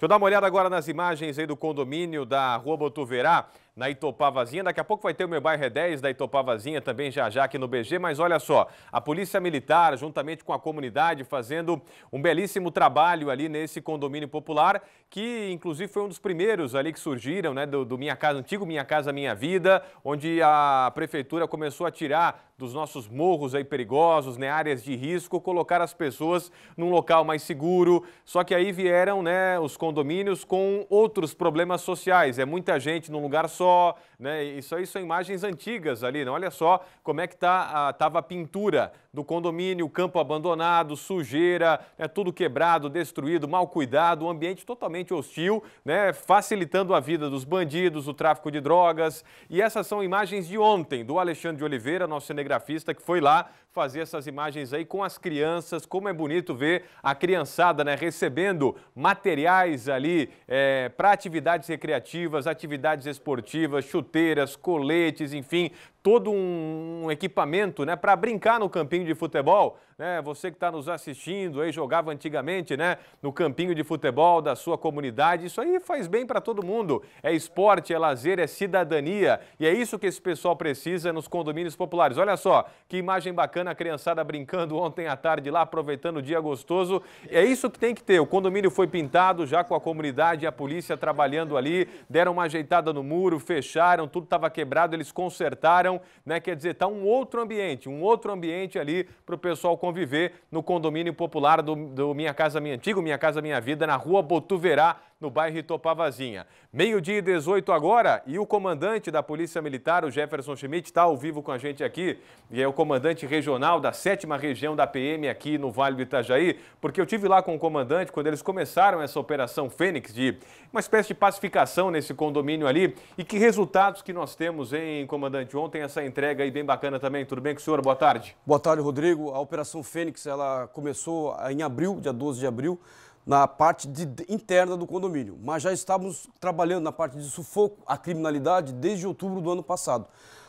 Deixa eu dar uma olhada agora nas imagens aí do condomínio da Rua Botuverá na Itopavazinha. Daqui a pouco vai ter o Meu Bairro é 10 da Itopavazinha também já já aqui no BG. Mas olha só, a Polícia Militar, juntamente com a comunidade, fazendo um belíssimo trabalho ali nesse condomínio popular, que inclusive foi um dos primeiros ali que surgiram, né, do, do Minha Casa, antigo Minha Casa Minha Vida, onde a prefeitura começou a tirar dos nossos morros aí perigosos, né, áreas de risco, colocar as pessoas num local mais seguro. Só que aí vieram, né, os condomínios com outros problemas sociais. É muita gente num lugar só, né? Isso aí são imagens antigas ali, não? Né? Olha só como é que tá, a, tava a pintura do condomínio, campo abandonado, sujeira, né, tudo quebrado, destruído, mal cuidado, um ambiente totalmente hostil, né, facilitando a vida dos bandidos, o tráfico de drogas. E essas são imagens de ontem, do Alexandre de Oliveira, nosso cinegrafista, que foi lá fazer essas imagens aí com as crianças. Como é bonito ver a criançada né, recebendo materiais ali é, para atividades recreativas, atividades esportivas, chuteiras, coletes, enfim, todo um equipamento né, para brincar no campinho pouquinho de futebol né? Você que está nos assistindo aí, jogava antigamente, né? No campinho de futebol da sua comunidade. Isso aí faz bem para todo mundo. É esporte, é lazer, é cidadania. E é isso que esse pessoal precisa nos condomínios populares. Olha só, que imagem bacana a criançada brincando ontem à tarde lá, aproveitando o dia gostoso. É isso que tem que ter. O condomínio foi pintado já com a comunidade e a polícia trabalhando ali. Deram uma ajeitada no muro, fecharam, tudo estava quebrado, eles consertaram, né? Quer dizer, tá um outro ambiente, um outro ambiente ali para o pessoal conviver no condomínio popular do, do Minha Casa Minha Antigo, Minha Casa Minha Vida, na rua Botuverá, no bairro Itopavazinha. Meio-dia e 18 agora e o comandante da Polícia Militar, o Jefferson Schmidt, está ao vivo com a gente aqui e é o comandante regional da 7 Região da PM aqui no Vale do Itajaí, porque eu tive lá com o comandante quando eles começaram essa Operação Fênix de uma espécie de pacificação nesse condomínio ali e que resultados que nós temos, hein, comandante? Ontem essa entrega aí bem bacana também. Tudo bem com o senhor? Boa tarde. Boa tarde, Rodrigo. A Operação Fênix, ela começou em abril, dia 12 de abril, na parte de, interna do condomínio, mas já estávamos trabalhando na parte de sufoco à criminalidade desde outubro do ano passado.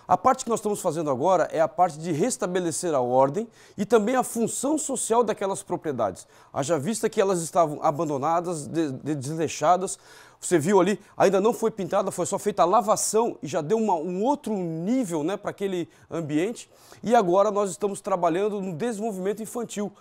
A parte que nós estamos fazendo agora é a parte de restabelecer a ordem e também a função social daquelas propriedades. Haja vista que elas estavam abandonadas, desleixadas, você viu ali, ainda não foi pintada, foi só feita a lavação e já deu uma, um outro nível né, para aquele ambiente. E agora nós estamos trabalhando no desenvolvimento infantil,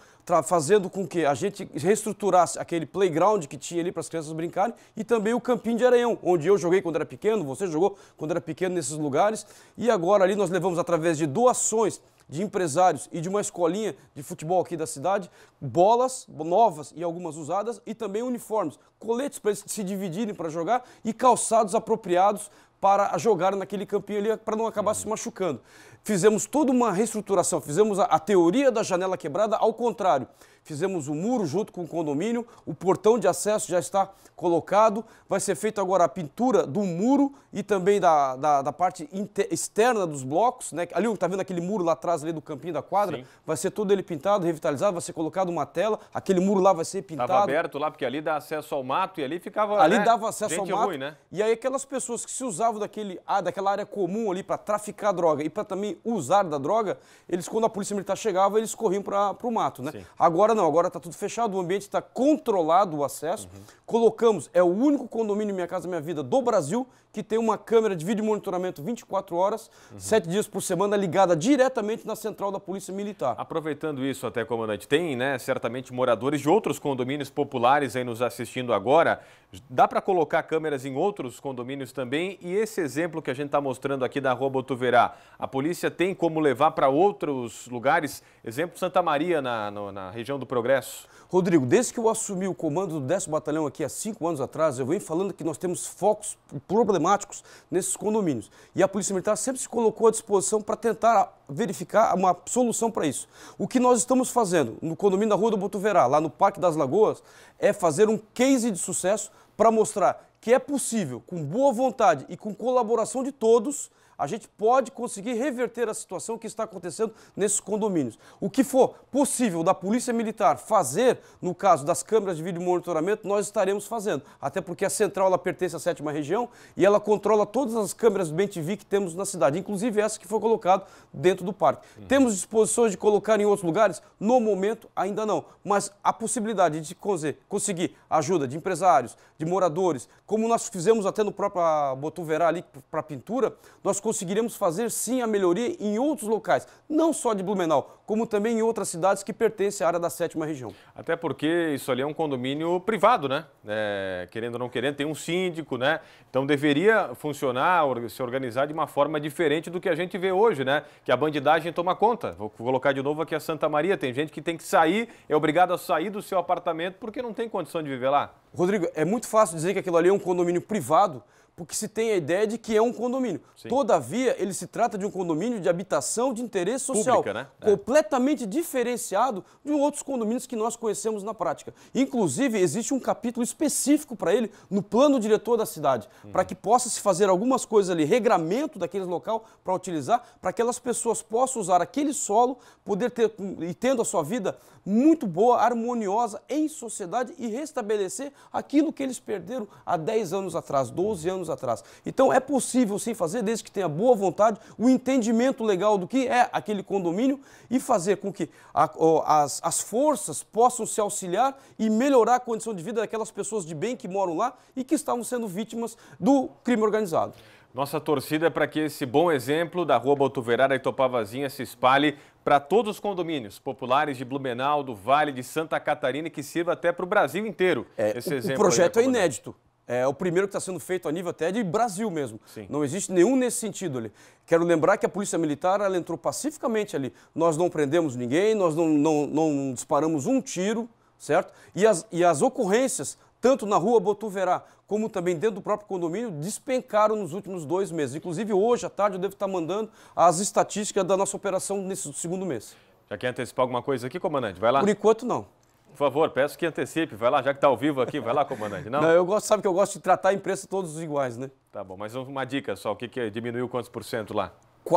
fazendo com que a gente reestruturasse aquele playground que tinha ali para as crianças brincarem e também o campinho de areião, onde eu joguei quando era pequeno, você jogou quando era pequeno nesses lugares. E agora ali nós levamos através de doações de empresários e de uma escolinha de futebol aqui da cidade, bolas novas e algumas usadas e também uniformes, coletes para eles se dividirem para jogar e calçados apropriados para jogar naquele campinho ali para não acabar se machucando. Fizemos toda uma reestruturação, fizemos a, a teoria da janela quebrada ao contrário fizemos o um muro junto com o condomínio, o portão de acesso já está colocado, vai ser feita agora a pintura do muro e também da, da, da parte inter, externa dos blocos, né? Ali, está vendo aquele muro lá atrás ali do campinho da quadra? Sim. Vai ser todo ele pintado, revitalizado, vai ser colocado uma tela, aquele muro lá vai ser pintado. Estava aberto lá, porque ali dá acesso ao mato e ali ficava, Ali né? dava acesso Gente ao mato. Ruim, né? E aí aquelas pessoas que se usavam daquele, ah, daquela área comum ali para traficar droga e para também usar da droga, eles quando a polícia militar chegava, eles corriam para o mato, né? Sim. Agora Agora não, agora está tudo fechado, o ambiente está controlado o acesso. Uhum. Colocamos, é o único condomínio Minha Casa Minha Vida do Brasil que tem uma câmera de vídeo monitoramento 24 horas, uhum. 7 dias por semana, ligada diretamente na central da Polícia Militar. Aproveitando isso até, comandante, tem né, certamente moradores de outros condomínios populares aí nos assistindo agora. Dá para colocar câmeras em outros condomínios também? E esse exemplo que a gente está mostrando aqui da Rua Botuverá, a polícia tem como levar para outros lugares? Exemplo, Santa Maria, na, na, na região do Progresso. Rodrigo, desde que eu assumi o comando do 10 Batalhão aqui há cinco anos atrás, eu venho falando que nós temos focos problemáticos nesses condomínios. E a Polícia Militar sempre se colocou à disposição para tentar verificar uma solução para isso. O que nós estamos fazendo no condomínio da Rua do Botuverá, lá no Parque das Lagoas, é fazer um case de sucesso para mostrar que é possível, com boa vontade e com colaboração de todos, a gente pode conseguir reverter a situação que está acontecendo nesses condomínios. O que for possível da Polícia Militar fazer, no caso das câmeras de vídeo monitoramento, nós estaremos fazendo. Até porque a central ela pertence à sétima região e ela controla todas as câmeras do BenTV que temos na cidade, inclusive essa que foi colocada dentro do parque. Uhum. Temos disposições de colocar em outros lugares? No momento, ainda não. Mas a possibilidade de conseguir ajuda de empresários, de moradores, como nós fizemos até no próprio ah, Botuverá ali para pintura, nós conseguimos conseguiremos fazer sim a melhoria em outros locais, não só de Blumenau, como também em outras cidades que pertencem à área da sétima região. Até porque isso ali é um condomínio privado, né? É, querendo ou não querendo, tem um síndico, né? Então deveria funcionar, se organizar de uma forma diferente do que a gente vê hoje, né? Que a bandidagem toma conta. Vou colocar de novo aqui a Santa Maria. Tem gente que tem que sair, é obrigado a sair do seu apartamento porque não tem condição de viver lá. Rodrigo, é muito fácil dizer que aquilo ali é um condomínio privado, porque se tem a ideia de que é um condomínio. Sim. Todavia, ele se trata de um condomínio de habitação de interesse social, Pública, né? É. completamente é. diferenciado de outros condomínios que nós conhecemos na prática. Inclusive, existe um capítulo específico para ele no plano diretor da cidade, uhum. para que possa se fazer algumas coisas ali, regramento daquele local para utilizar, para que aquelas pessoas possam usar aquele solo, poder ter e tendo a sua vida muito boa, harmoniosa em sociedade e restabelecer aquilo que eles perderam há 10 anos atrás, 12 uhum. anos anos atrás. Então é possível sim fazer, desde que tenha boa vontade, o entendimento legal do que é aquele condomínio e fazer com que a, as, as forças possam se auxiliar e melhorar a condição de vida daquelas pessoas de bem que moram lá e que estavam sendo vítimas do crime organizado. Nossa torcida é para que esse bom exemplo da Rua Botuverara e Topavazinha se espalhe para todos os condomínios populares de Blumenau, do Vale de Santa Catarina e que sirva até para o Brasil inteiro. É, esse o, exemplo o projeto é inédito. É, é o primeiro que está sendo feito a nível até de Brasil mesmo. Sim. Não existe nenhum nesse sentido ali. Quero lembrar que a Polícia Militar ela entrou pacificamente ali. Nós não prendemos ninguém, nós não, não, não disparamos um tiro, certo? E as, e as ocorrências tanto na rua Botuverá como também dentro do próprio condomínio, despencaram nos últimos dois meses. Inclusive, hoje à tarde, eu devo estar mandando as estatísticas da nossa operação nesse segundo mês. Já quer antecipar alguma coisa aqui, comandante? Vai lá. Por enquanto, não. Por favor, peço que antecipe. Vai lá, já que está ao vivo aqui, vai lá, comandante. Não, Não eu gosto, sabe que eu gosto de tratar a imprensa todos iguais, né? Tá bom, mas uma dica só, o que, que é, diminuiu quantos por cento lá?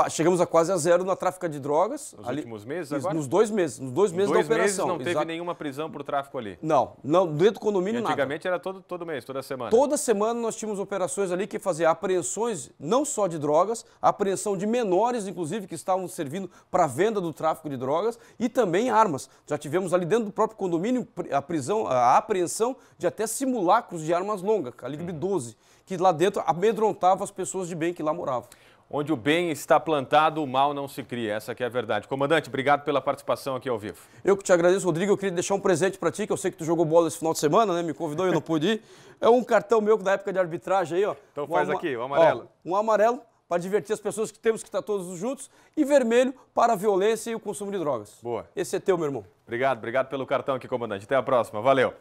chegamos a quase a zero na tráfica de drogas. Nos ali, últimos meses agora? Nos dois meses. Nos dois meses dois da operação. Meses não exato. teve nenhuma prisão por tráfico ali? Não, não dentro do condomínio e antigamente nada. era todo, todo mês, toda semana? Toda semana nós tínhamos operações ali que faziam apreensões não só de drogas, apreensão de menores, inclusive, que estavam servindo para venda do tráfico de drogas e também armas. Já tivemos ali dentro do próprio condomínio a prisão, a apreensão de até simulacros de armas longas, calibre hum. 12, que lá dentro amedrontava as pessoas de bem que lá moravam. Onde o bem está plantado, o mal não se cria. Essa que é a verdade. Comandante, obrigado pela participação aqui ao vivo. Eu que te agradeço, Rodrigo. Eu queria deixar um presente para ti, que eu sei que tu jogou bola esse final de semana, né? Me convidou e eu não pude ir. É um cartão meu da época de arbitragem aí, ó. Então faz aqui, o um amarelo. Ó, um amarelo para divertir as pessoas que temos que estar tá todos juntos, e vermelho para a violência e o consumo de drogas. Boa. Esse é teu, meu irmão. Obrigado, obrigado pelo cartão aqui, comandante. Até a próxima. Valeu.